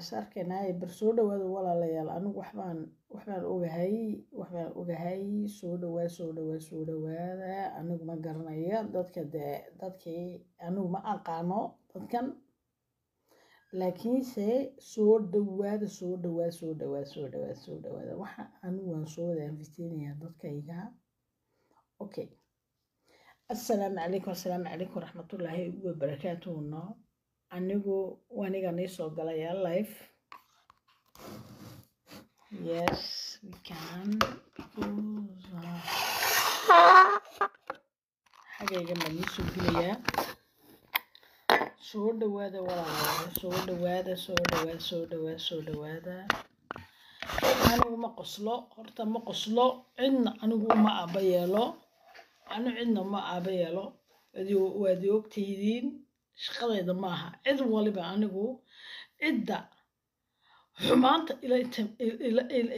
is arkaynaaye bar soo dhawaada walaalayaal anigu waxbaan waxbaan ogahay waxbaan ogahay soo dhawaa soo dhawaa soo dhowaada anigu ma garanaya dadka dee dadkii anigu ma aqaano dadkan laakiinse soo dhawaada soo dhawaa soo dhawaa soo dhawaa soo dhawaada waxa anigu waan soo wada anfiteynayaa dadkayga okay assalaamu calaykum assalaamu calaykum waraxmatullaahi wabarakaatuhuna anigu waniga niisoo galaya life yes we can xagayga ma niisoo gelayaa soo dhawaada walaalayaal soo dhawaada soo dhawaada soo dhawaada soo dhawaada anigu ma qoslo horta ma qoslo cidna anigu uma aba yeelo anu cidna ma aba yeelo waad i shaqadayda maaha cid waliba anigu cidda xumaanta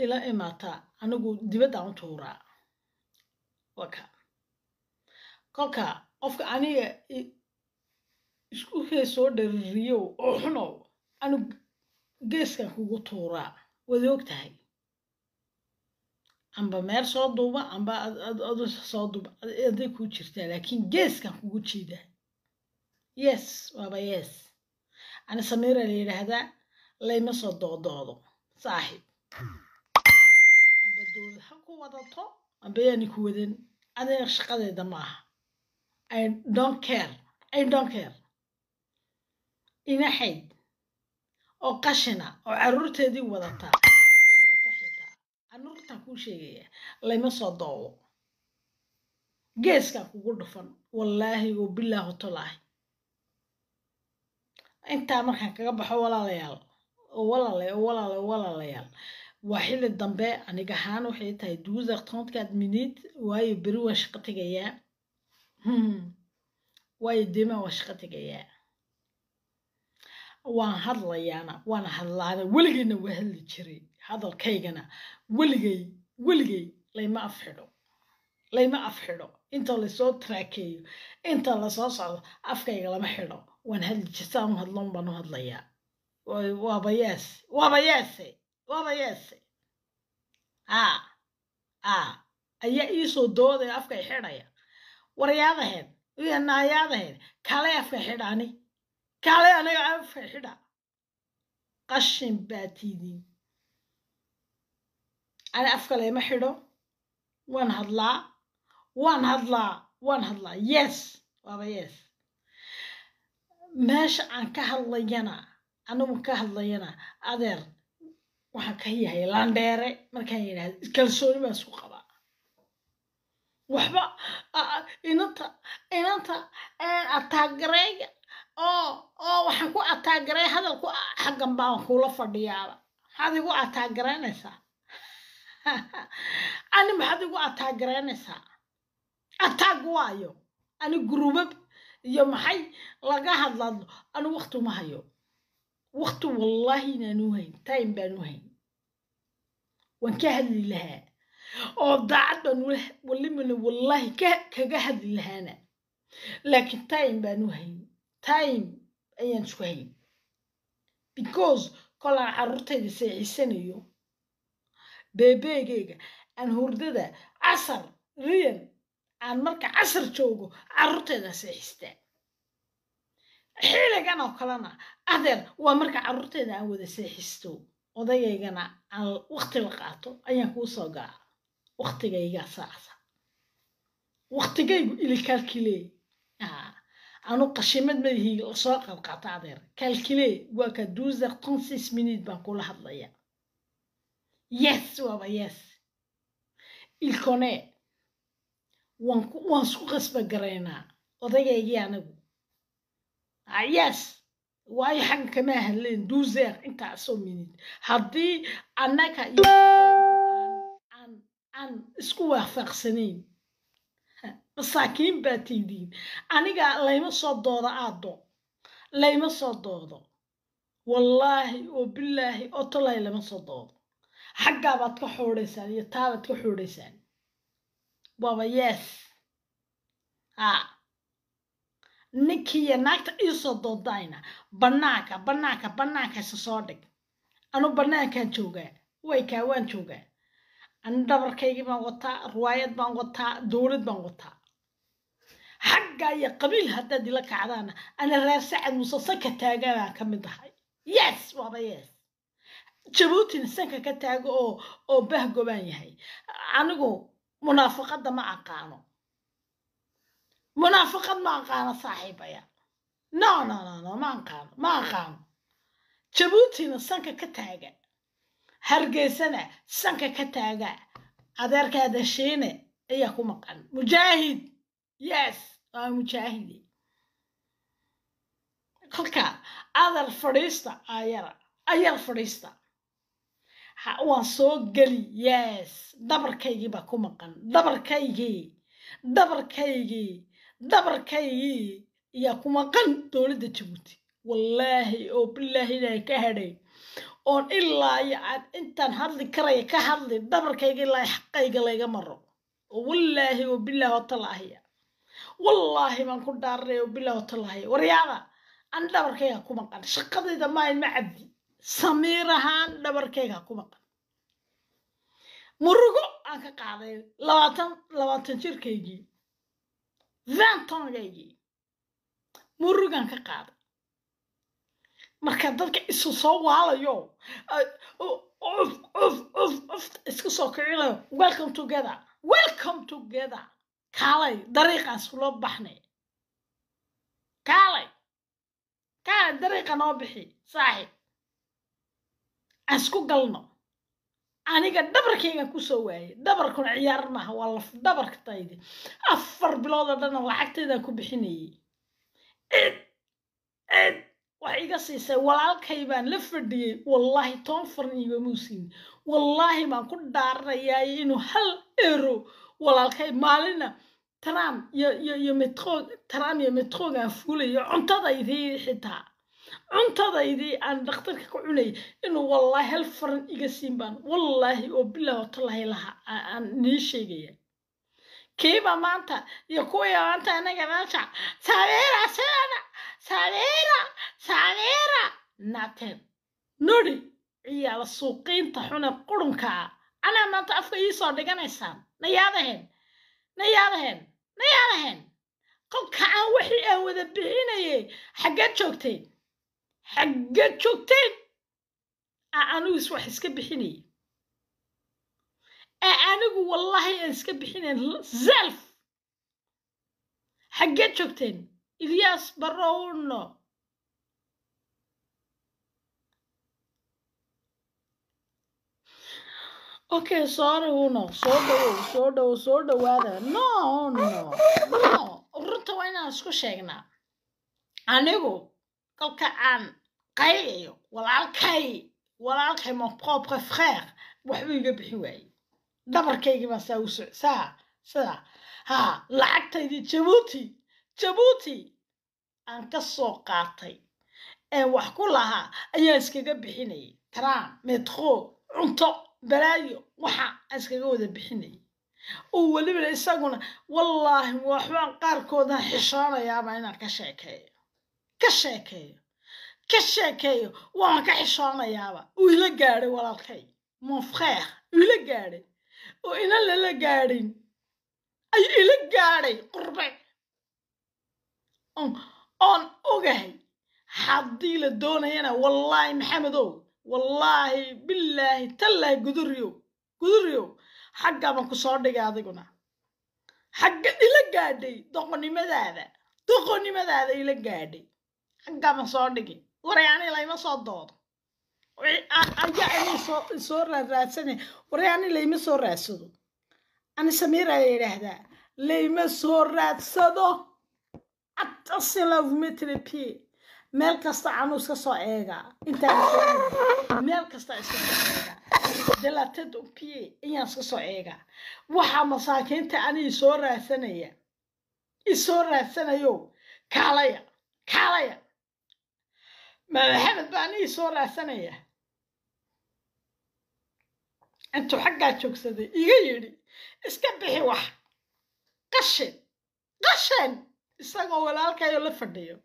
ila imaataa anigu dibaddaan u tuuraa waka kolka qofka aniga isku hee soo dhaririyow oo xunow anug geeskan kugu tuuraa waad og tahay amba meer soo duuba amba adu soo duuba aday kuu jirtaa laakiin geeskan kugu jiida yes waaba yes ani samiira la yidhaahdaa layma soo doodoodo saaxib amba dowlad ha ku wadato amba yaani ku wadan adiga shaqadeeda ma aha i don't care i don't care ina xayd oo qashina oo caruurteedii wadataa canuurtaa kuu sheegaya layma soo doodo geeskaa kugu dhufan wallaahi oo bilaahu tolaahi intaa markaan kaga baxo walaalayaal oo walaale walaalayaal waa xilli dambe anig ahaan waxay tahay duusar tontkaad minid waayo beri waan shaqo tegayaa hmm. waayo deemaan waan shaqo tegayaa waan hadlayaana waana hadlaada weligayna waa hadli jiray hadalkaygana weligay weligay layma afxidho layma afxidho inta lasoo taraakeeyo inta lasoo socdo afkayga lama xidho waan hadlijasaan u hadloon baan u hadlayaa waaba yaase waaba yaase waaba yaase a a ayaa iisoo doodaya afkay xidhaya war yaadaheen naayaadaheen kaalay afka xidhaani kaalay anaga afka xidha qashin baa tiidin ani afkale ma xidho waan hadlaa waan hadlaa waan hadlaa yes waaba yes meesha aan ka hadlayana anagu ka hadlayana adeer waxaan ka yahay landheere markaan yidhahda kalsooni baan isku qabaa waxba inanta inanta ataagareyga oo oo waxaan ku ataagaray hadal ku xaggan baan kula fadhiyaaba maxaad igu ataagareenaysaa ani maxaad igu ataagareynaysaa ataag waayo ani guruubab iyo maxay laga hadlaadlo anu wakti uma hayo wakti wallaahi inaanu hayn time baanu hayn waan ka hadli lahaa oo daacad baan walimana wallaahi kaga hadli lahaana laakiin time baanu hayn time ayaan isku hayn because kolaa carruurtayda seexisanayo beebeegeyga aan hurdada casar riyan aan marka casar joogo carruurteeda seexistaa xiligan oo kalena adeer waa marka carruurteeda aan wada seexisto odayaygana aan waqti la qaato ayaan kuu soo gaara waktigaygaa saacsa waktigaygu ili kaalkilee anu qashimad madihii soo qaadqaata adeer kaalkilee waa duuser tonsis minute baan kula hadlaya yes waaba yes ilkonee waan isku qasba garaynaa odageygii anagu ah, yaas waayo xagga kama hadleen duuseer intaasoo minid haddii annaga aan isku waafaqsanayn masaakiin baa tiidiin aniga layma soo doodo aaddo layma soo doodo wallaahi oo bilaahi oo tolay lama soo doodo xaggaabaad ka xoodhaysaan iyo taabaad ka xoodhaysaan waaba yes a ah. ninkiiyo naagta iisoo doodaayna bannaanka banaanka bannaanka isa soo dhig anu bannaankaan joogaa way kaa waan joogaa anu dhabarkaygii baan wataa ruwaayad baan wataa dowlad baan wataa xaggaa iyo qabiil haddaad ila kacdaana ana reer sacad muuse sanka taaganaan ka mid ahay yes waaba yes oh, oh, jabuutina sanka ka taago oo oo bahgobaan yahay anigu munaafaqadda ma aqaano munaafaqad ma aqaano saaxiibaya no no no no ma aqaano ma aqaano jabuutina sanka ka taaga hargeysana sanka ka taaga adeerkaada sheene ayaa ku maqan mujaahid yes waa mujaahidi kolka adal fadhiista ayara ayar fadhiista waan soo geli yes dabarkaygii baa ku maqan dabarkaygii dabarkaygii dabarkaygii yaa ku maqan dowladda jabuuti wallaahi oo bilaahi ilaahay ka hadhay oon ilaa iyo aan intaan hadli karaya ka hadli dabarkayga ilaa xaqayga layga maro oo wallaahi oo bilaah oo talaahya wallaahi baan ku dhaaranaya oo bilaah oo talaahya waryaada an dabarkayga ku maqan shaqadayda maayn ma cabdi samiir ahaan dhabarkayga ku maqan murugo aan ka qaaday labaatan labaatan jirkaygii vantongaygii murugaan ka qaaday marka dadka isu soo waalayo of of iska soo kicinayo welcome together welcome together kaalay dariiqaas kula baxnay kaalay kaalay dariiqa noo bixi saaxib aan isku galno aniga dhabarkayga kusoo waayay dhabarkun ciyaar maaha waa laf dhabarkataydi afar bilood oo dhanna lacagtaydaan ku bixinayay cid cid wax iga siisay walaalkay baan la fadhiyey wallaahi toban farin iigamuu wallaahi baan ku dhaaranayaay inuu hal ero walaalkay maalina tram iyo iyo iyo metro tram iyo metrogaan fuulayo cuntadaydi xitaa cuntadaydii aan dhakhtarka ka cunay inuu wallaahi hal faran iga siin baan wallaahi oo bilaaho tallaahi lahaa aan nii sheegaya kiiba maanta iyo kuwii maanta anaga maanta saabeera seana saabeera saabeera naateen nodi ciyaala suuqiinta xune qurunka ah anaa maanta afka ii soo dhiganaysaan nayaadaheen nayaadaheen nayaadaheen qolka aan wixii aan wada bixinayay xaggee joogtay xaggeed joogteen a ah, anigu is wax iska bixinaya ee anigu wallaahi aan iska bixinayn self xaggeed joogteen ilyaas barowno okay sorry uno soo dhawow soo dhawow soo dhawaada no no no runta waa inaan isku sheegnaa anigu kolka aan qaycayo walaalkay walaalkay mon propre frère waxbuu iga bixin waayey dhabarkaygii baan saa u socsaa sidaa haa lacagtaydii jabuuti jabuuti aan ka soo qaatay ee wax ku lahaa ayaan iskaga bixinayay taraam metro cunto balaayo waxa aan iskaga wada bixinayay oo weliba isaguna wallaahi waxbaan qaarkoodan xishoonayaaba inaan ka sheekeeyo ka sheekeeyo ka sheekeeyo waan ka xishoonayaaba uu ila gaaday walaalkay mon uu ila gaaday oo ina lala gaadin ayuu ila gaaday qurbe oon ogahay haddii la doonayana wallaahi maxamedow wallaahi bilaahi tallaahi guduryow guduryow xaggaa baan ku soo dhigay adiguna xagga ila gaadhay doqonnimadaada doqonnimadaada ila gaadhay xaggaa baan soo dhigay waray anila ima soo doodo soo raadsane waray layma soo raadsado ani samiira e, la yidhaahdaa layma soo raadsado atasinavumetrepie meel kasta canuus ka soo eegaa intaan meel kasta iska soo eegaa dalatad e, opie iyaan iska soo e, eegaa waxaa masaakiinta ani isoo raadsanaya isoo raadsanayo kaalaya kaalaya maxamed baan ii soo raasanaya intuu xaggaa joogsaday iga yidhi iska bixi wax qashin qashin isagoo walaalkayo la fadhiyo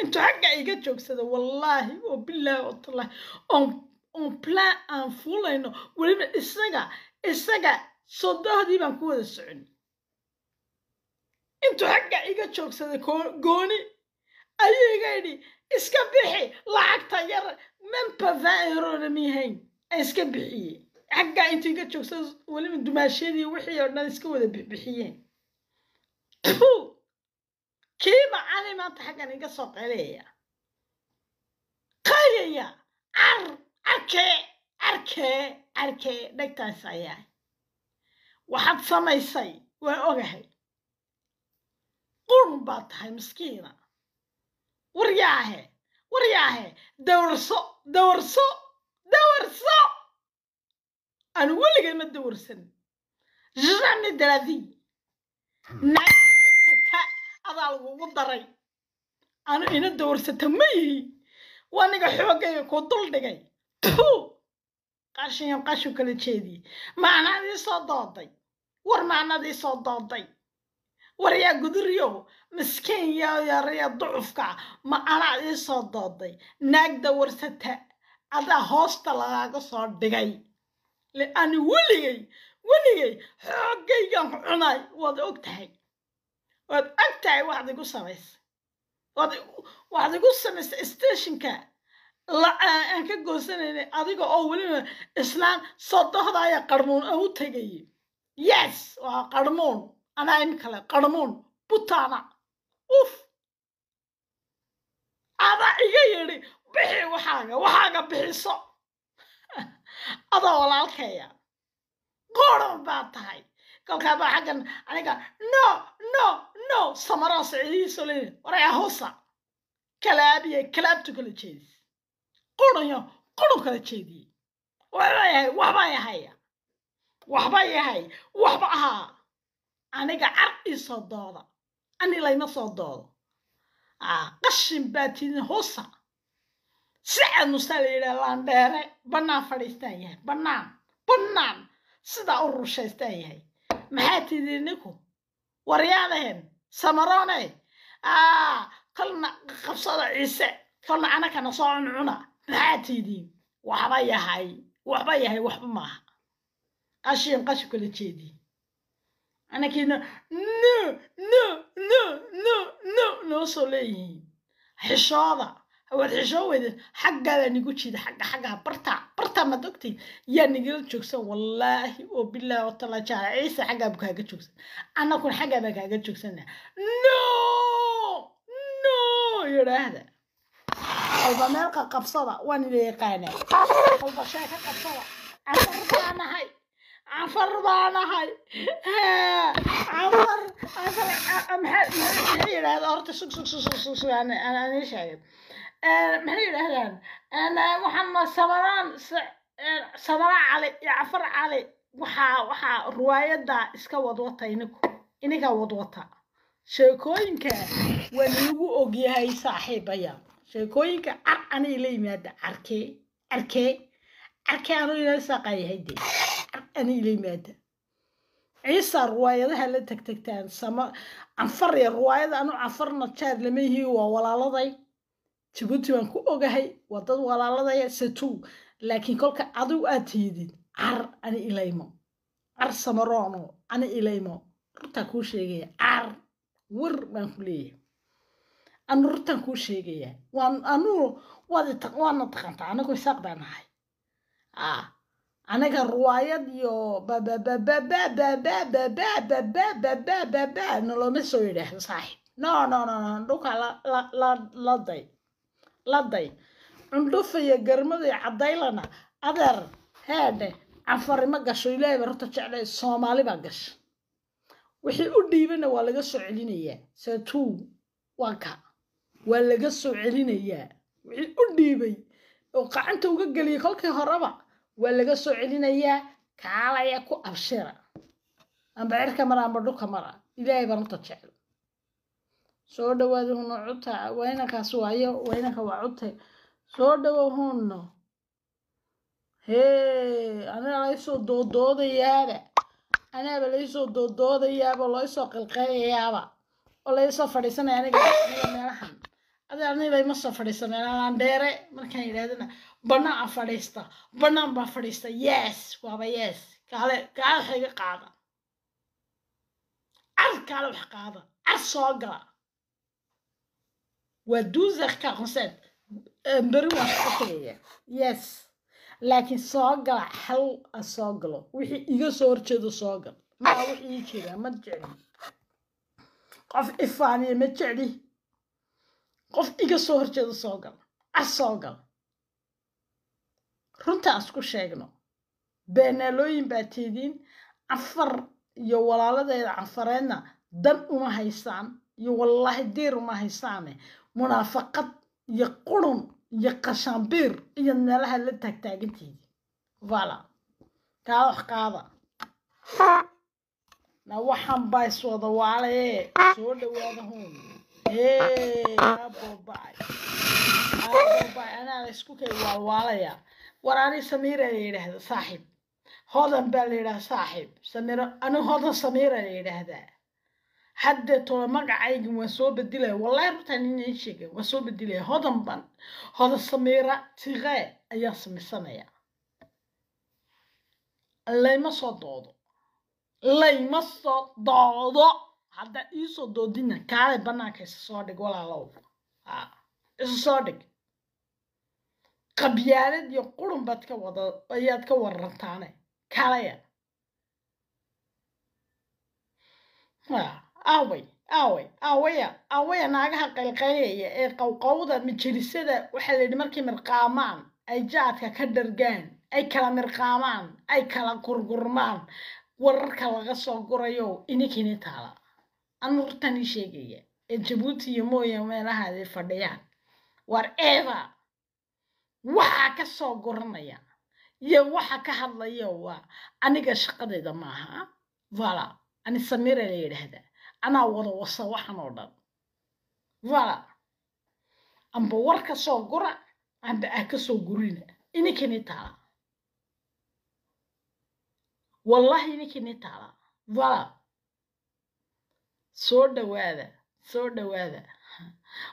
intuu xaggaa iga joogsada wallaahi oo bilaahi oo tallaahi oon plan aan fuulayno weliba isaga isaga sodohdii baan ku wada socon intuu xaggaa iga joogsaday gooni ayuu iga yidhi iska bixi lacagta yar mempa vaahiroona miyahayn aan iska bixiyey xaggaa intuu iga joogsa weliba dumaashadii wixii oo dhan iska wada bixbixiyeen kiima cali maanta xaggan iga soo qeleeya qayaya car arkee arkee arkee dhegtaas ayaa waxaad samaysay waa ogahay qurun baad tahay miskiina waryaahe waryaahe dawarso dawarso dawarso anu weligay ma dawarsan jrani daraadiy hmm. naata adaa lagugu daray anu ina dawarsata ma yihi waa niga xoogayga kuu dul dhigay tu qashinyam qashu kala jeediyey maanaad soo dooday war maanaad soo dooday waryaa guduriyow miskiin yaa yaraya ducufka ma anaa ii soo dooday naagda warsata adaa hoosta lagaaga soo dhigay ani weligay weligay xoogaygan cunay waad og tahay waad og tahay waxaad igu samaysa waxaad igu samaysay steshinka aan ka goosanayna adiga oo weliba islaan soo dohdaya qarmuun a u tegayay yes waa qarmuun anayn kale qarmuun butaana uf ada iga yidhi bixi waxaaga waxaaga bixiso adoo walaalkeeya qoran baad tahay kolkaa baa xaggan aniga no no no samaraa sicidihiiso leeyahay waray ahosa kalaabiyay kalaabtu kala jeedis qurayo qurub kala jeediyey waxbaa yahay waxbaa yahaya waxbaa yahay waxba ahaa aniga car ii soo dooda ani layma soo doodo ah, qashin baa tidin husa sicanusaa la yidhaa laandheere bannaan fadhiistaan yahay bannaan bannaan sidaa u rushaystaan yahay maxaa tidin ninku waryaadahen samaroone ah, kolna qabsada ciise kolna anakana soo cuncuna maxaa tidin waxba yahay waxba yahay waxba maaha qashin qashin kula jeediin انا كاين نو نو نو نو نو نو صلي حشاضه هو الحشاوه حقا انا قلت حقا حقا برتا برتا ما دقتي يا نقول جوكسن والله وبالله وطلع شعر عيسى حق ابو كاغا جوكسن انا كون حق ابو كاغا جوكسن نو نو يرى هذا او بمالك قبصره وانا اللي قانا او بشاكه قبصره انا رجعنا هاي cafar eh, baan ahay cafar maxaa yidhahda horta sug sug sug sug sug aan ii sheegin eh, maxay yidhahdaan eh, waxaan samaraan samara cali iyo cafar cali waxaa waxaa riwaayadda iska wadwata ininku ininkaa wadwata sheekooyinka waa nagu ogyahay ayaa sheekooyinka car anay la yimaada carkee carkee carkee anuu ina saqayahay dee أنا إلي مادة عيسى رواية هلا تكتكتان سما عنفر يا رواية أنا عنفرنا تشاد لما هي ولا لضي جبوتي وانكو أوغاهي وضد ولا لضي ستو لكن كلك عدو آتيدين عر أنا إلي ما عر سمرانو أنا إلي ما رتا كو شيغي عر ور بانكو ليه أنا رتا كو شيغي وان أنو وادي تقوانا تقانتا أنا كو ساق بانهاي آه anaga ruwaayad iyo noloma soo yidhaahdo saaxiib no no no cundhuka laday laday cundhufa iyo garmada iyo cadaylana adeer heedhe canfarimo gasho ilaahay horta jeclay soomaali baa gasha wixii u dhiibana waa laga soo celinayaa satuu waa ka waa laga soo celinayaa wixii u dhiibay oo qacanta uga geliyay kolkii horeba waa laga soo celinayaa kaalaya ku abshira amba cirka mara amba dhulka mara ilaahay baan jecel soo dhawaada cuta waa waayo waa waa cute soo dhawo hunno hee laysoo doodoodayaaba anaaba laysoo doodoodayaaba oo laysoo qilqeelayaaba oo laysoo fadhiisanaya aniga meelahan adaa aniga layma soo fadhiisa dheere markaan yidhahdana banaan aan fadhiista banaan baan fadhiista yes waaba yes kaale kaale wax qaada car kaale wax qaada car soo gala waa duusarka qonseed beri waan ka tegaya yes laakiin soo gala xal a soo galo wixii iga soo horjeedo soo gal maa wax ii jiraa ma jecli qof ifaaniya ma jecli qof iga soo horjeedo soo gal a soo gala runta isku sheegno beenaalooyin baa teediin cafar iyo walaaladeeda cafareedna dan uma haysaan iyo wallaahi diir uma haysaane munaafaqad iyo qurun iyo qashaambiir iyo meelaha la taagtaaganteedii vala kaa wax qaada na waxaan baa iswada waalee soo dhawaada huun hee kaa boobacay isku kay waalwaalayaa waraani samiira la yidhaahdo saaxiib hodan baa la yidhahdaa saaxiib samiro ani hodan samiira la yidhaahdaa hadda tolo magacaygan waa soo bedilaya wallahi runtaan inan sheegen waan soo bedilaya hodan ban hodan samiira tiqee ayaan samaysanaya layma soo doodo layma soo doodo hadda iisoo doodina kaale bannaanka isa soo dhig walaalow isa soo dhig qabyaalad iyo qurun baad ka wada ayaad ka warantaane kalaya aaway aaway aawaya aawaya naagaha qaylqaylaya ee qawqawda majirisada waxaa la yidhi markay mirqaamaan ay jaadka ka dhargaan ay kala mirqaamaan ay kala gurgurmaan wararka laga soo gurayo inikini taala anuurtan ii sheegaya ee jabuuti iyo mooya meelaha fadhiyaan war eeva waxaa ka soo goranaya iyo waxa ka hadlaya waa aniga shaqadayda maaha vala ani samira la yidhaahda anaa wada wasa waxan oo dhan vala amba war ka soo gora amba ah ka soo gorina ininkini taala wallahi ininkini taala vala soo dhawaada soo dhawaada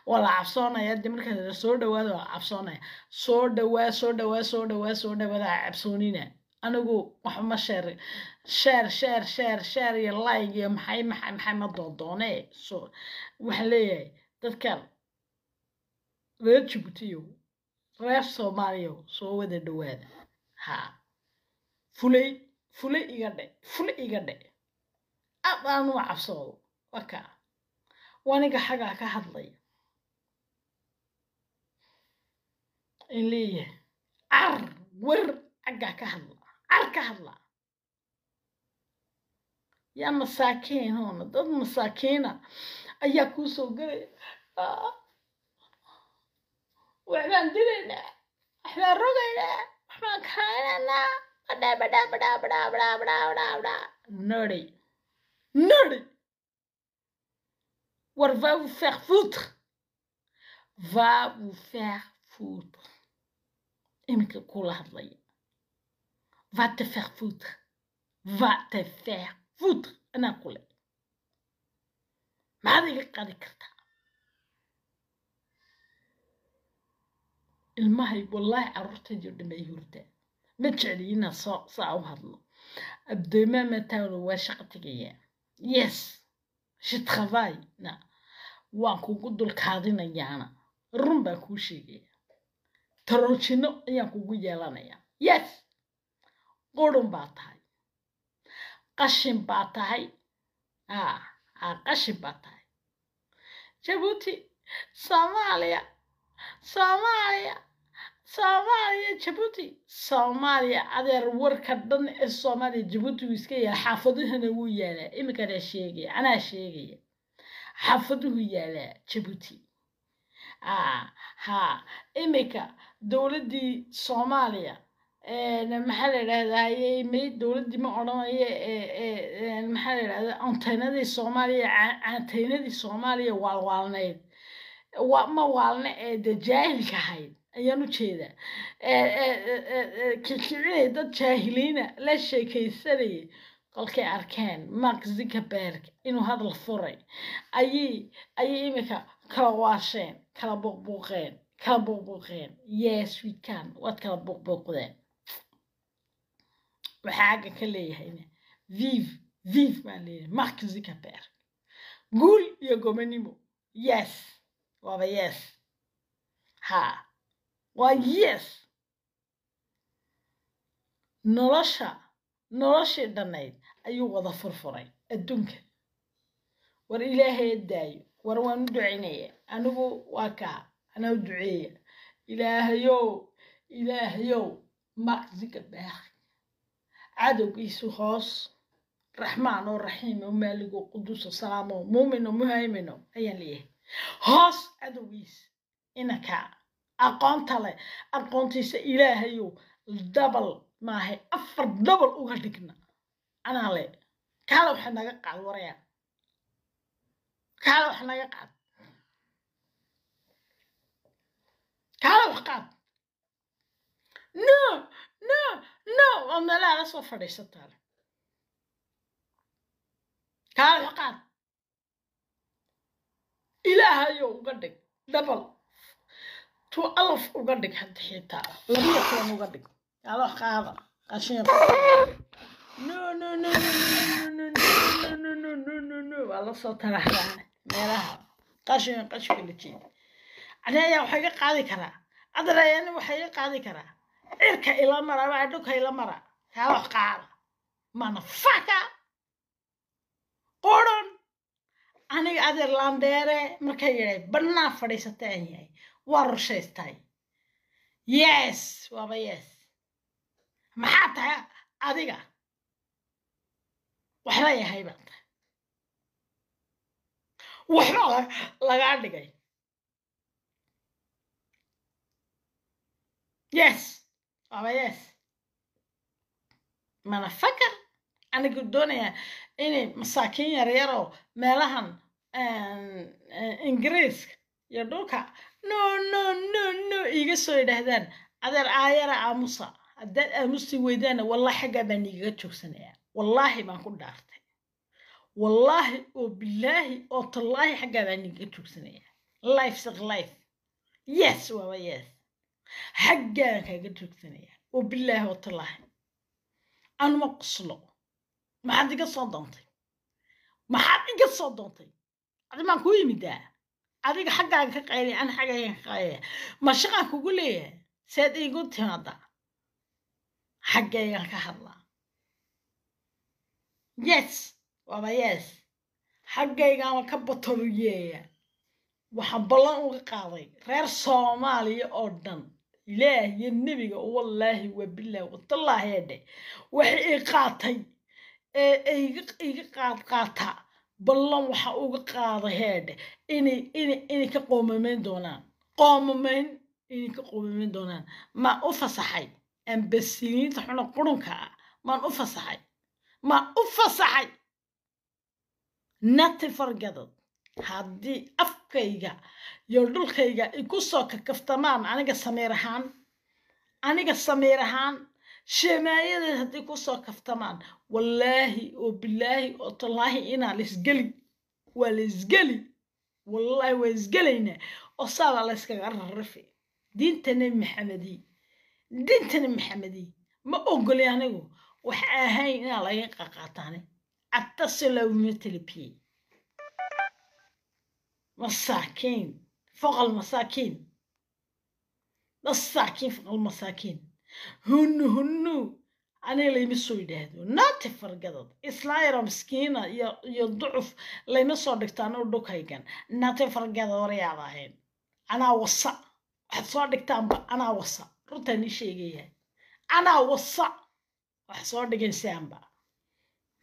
waa la cabsoonaya de markaa soo dhawaada waa cabsoonaya soo dhawaa soo dhawaa soo dhawaa soo dhawaada cabsoonina anigu waxma sheer sheer sheer sheer sheer iyo like iyo maxay maxay maxay ma doodoone so waxaan leeyahay dadkan reer jibuutiyo reer soomaaliyo soo wada dhawaada ha fulay fulay iga dhe fule iga dhe ad aanu cabsoodo wakaa waa ninka xagaa ka hadlaya in leeyahay car wer xaggaa ka hadla car ka est est war va vous faire foutre va vous faire foutre كلامك كلها ضيع va te faire foutre va te faire foutre انا اقول لك ما هذه قاعده كرتا المهي والله عرفت جو دم يورتا ما تشعلينا صا صا وهضل الدماء ما تاول وشقتك يا يس شي ترافاي نا وانكو قدو الكادينا يانا رمبا كوشي taroojinno ayaan kugu yeelanayaa yes qurun baa tahay qashin baa tahay a ah, qashin ah, baa tahay jabuuti soomaaliya soomaaliya soomaaliya jabuuti soomaaliya adeer warka dhan ee soomaaliya jabuuti wuu iska yaala xaafadahana wuu yaalaa imikana sheegaya anaa sheegaya xaafaduhu yaalaa jabuuti ha imika dowladdii soomaaliya maxaa la yidhahdaye may dowladdii ma odhanayo maxaa la yidhahda onteynadii soomaaliya canteynadii soomaaliya waalwaalnayd ma waalna ee de jaahilka ahayd ayaan u jeedaa kikicinay dad jaahiliina la sheekaysanayay kolkay arkeen mark zuckerberg inuu hadal furay ayay ayay imika kala waasheen kala buuqbuuqeen kala buuqbuuqeen yes we can waad kala buuqbuuqdeen waxaa agga ka leeyahayna viv vive baan leeyahay mark zuckerberg guul iyo gomanimo yes waaba yes ha waa yes nolosha noloshii dhannayd ayuu wada furfuray adduunka war ilaahay daayo war waan u ducaynayaa anigu waa kaa anaa u duceeya ilaahayow ilaahayow maqsiga beeq cadowgiisu hoos raxmaan oo raxiim oo maaligo quduuso salaamo muumino muhaymino ayaan leeyahay hoos cadowgiis inaka aqoonta leh aqoontiisa ilaahayow dabal maaha afar dabal uga dhigna anaa le kaala waxa naga qaad waraya kaala waxa naga qaad Taala wax qaad no no no oo meelaha la soo fadhiiso taala taala wax qaad ilaahayo uga dhig dabal tu alaf uga dhig hadda xitaa labiyo toban uga dhig taala wax qaada qashin no no no no no no no waa la soo taraxdaa meelaha qashin qashka la jeeda ani ayaa waxa iga qaadi karaa adar ayaan waxa iga qaadi karaa cirka ila mara waa dhuka ila mara kaa wax qaada faka qoron aniga adeer laandheere markaa yidhay bannaa fadhiisata aan yahay waa rushaystay yes waaba yes maxaa tahay adiga waxla yahay baan tahay waxba lagaa dhigay yes waaba oh, yes madafaker anigu doonayaa inay masaakiin yaryaroo meelahan ingiriiska iyo dhulka no no no no iiga soo idhaahdaan adeer aayara aamusa haddaad aamusi weydaana wallahi xaggaa baan iigaga joogsanayaa wallaahi baan ku dhaartay wallaahi oo bilaahi oo tallaahi xaggaa baan iigaga joogsanayaa life siq life yes waaba oh, yes xaggaan kaaga joogsanaya oo bilaahi oo anuma qoslo maxaad iga soo doontay maxaad iga soo doontay adimaan kuu yimidaa adiga xaggaan ka qayli an xaggaagan ka qaylaya mashaqaan kugu leeyahay saad igu timaadaa xaggaygaan ka hadlaa yes waaba yes xaggaygaama ka batoruyeeya waxaan ballan uga qaaday reer soomaaliya oo dhan ilaah iyo nebiga wallaahi wabilaah watallaahi dhe waxa i qaatay ee iga qaad ballan waxa uga qaada heedhe inay inay inay ka qoomamayn doonaan qoomamayn inay ka qoomamayn doonaan maan u fasaxay ambasiniinta xuna qurunka ah maan u fasaxay maan u fasaxay nati fargadad haddii afkayga iyo dhulkayga ku soo kakaftamaan aniga samiir ahaan aniga samiir ahaan sheemaayadeed haddii ku soo kaftamaan wallaahi oo bilaahi oo tallaahi inaa laisgeli waa la isgeli wallaahi waa isgelaynaa oo saabaa layskaga rarifi diinta nebi diinta diintani maxamedii ma ogoli anigu waxa ahayn inaa laga qaqaataani atasila مساكين فوق المساكين الساكين فوق المساكين هنو هنو أنا لا يمسو يدهدو ناتي فرقدد إسلايرا مسكينة يضعف لا يمسو دكتانا ودوك هيكن ناتي فرقدد ورياضاهين أنا وصا واحد صور دكتان با أنا وصا رتاني شيقية أنا وصا واحد صور دكتان با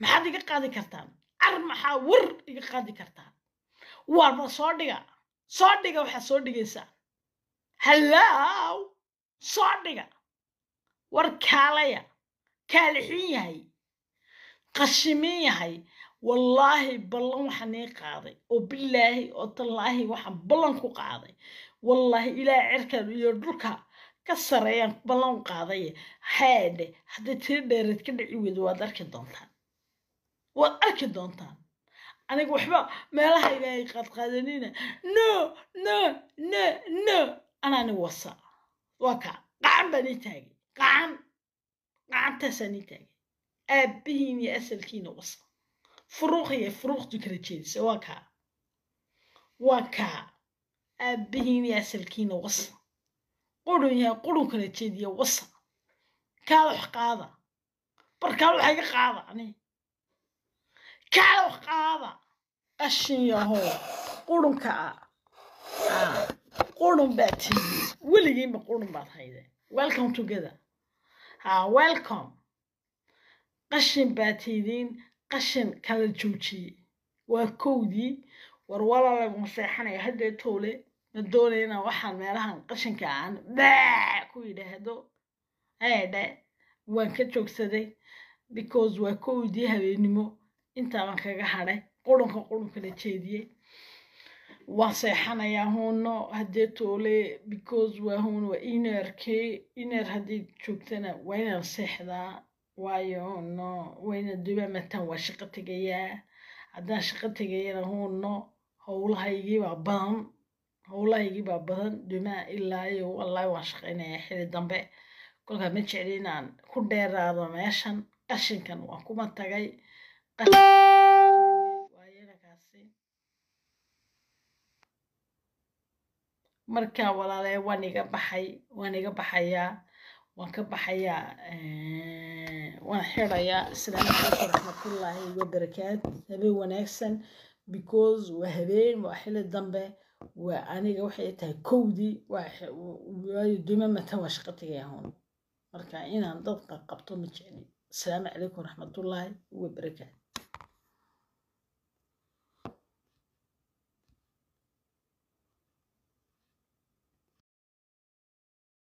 ما حد يقادي كرتان أرمحا ور يقادي كرتان war soo dhiga soo dhiga waxaad soo dhigaysaa hallow soo dhiga war kaalaya kaalixin yahay qashimin yahay wallaahi ballan waxaan ii qaaday oo bilaahi oo tallaahi waxaan ballan ku qaaday wallaahi ilaaha cirkan iyo dhulka ka sareeyaan ballan u qaadaye haadhe haddii tii dheereed ka dhici weydo waad arki doontaan waad arki doontaan aniga waxba meelahayda ay qaadqaadanina no no no no anaani wasa waa kaa qacan baan ii taagay qacan qacantaasaan ii taagay aabbihiin iyo asalkiina wasa furuuq iyo furuuqtu kala jeedisa waa kaa waa kaa aabihiin iyo asalkiina wasa qurun yahay qurun kala jeediya wasa kaal wax qaada barkaalox iga qaada ani kaalow qaada qashin yahow qurunka ah qurun baad tihi weligiinba qurun baad haydee welcome together ha welcome qashin baad tihidiin qashin kala joojiye waa kowdii war walaa laguma seexanaya haddeetowle ma doonayna waxaan meelahan qashinka er aan baa ku yidhaahdo eedhe waan ka joogsaday because waa kowdii habeennimo intaabaan kaga hadhay qurunka qurunkala jeediyey waan seexanayaa huuno haddee toole because waa huun waa inerkii iner haddii joogtana waa inaan seexdaa waayo no waa inaan waa shaqo tegayaa haddaan shaqo tegayana huuno howlahaygii baa badan howlahaygii baa badan dumaa ilaa iyo wallaahi waan shaqaynayaa xili dambe kolkaa ma jecli inaan ku dheeraado meeshan qashinkan waa kuma tagay markaa walaalae waan iga baxay waan iga baxayaa waan ka baxayaa waan xirayaa islaam calaykum raxmatullaahi wabarakaat habeen wanaagsan because waa habeen waa xili dambe waa aniga waxay tahay kowdii waayo duma matan waa shaqa tagay marka inaan dadka qabto ma jeclin asalaamu calaykum raxmatullaahi wabarakaat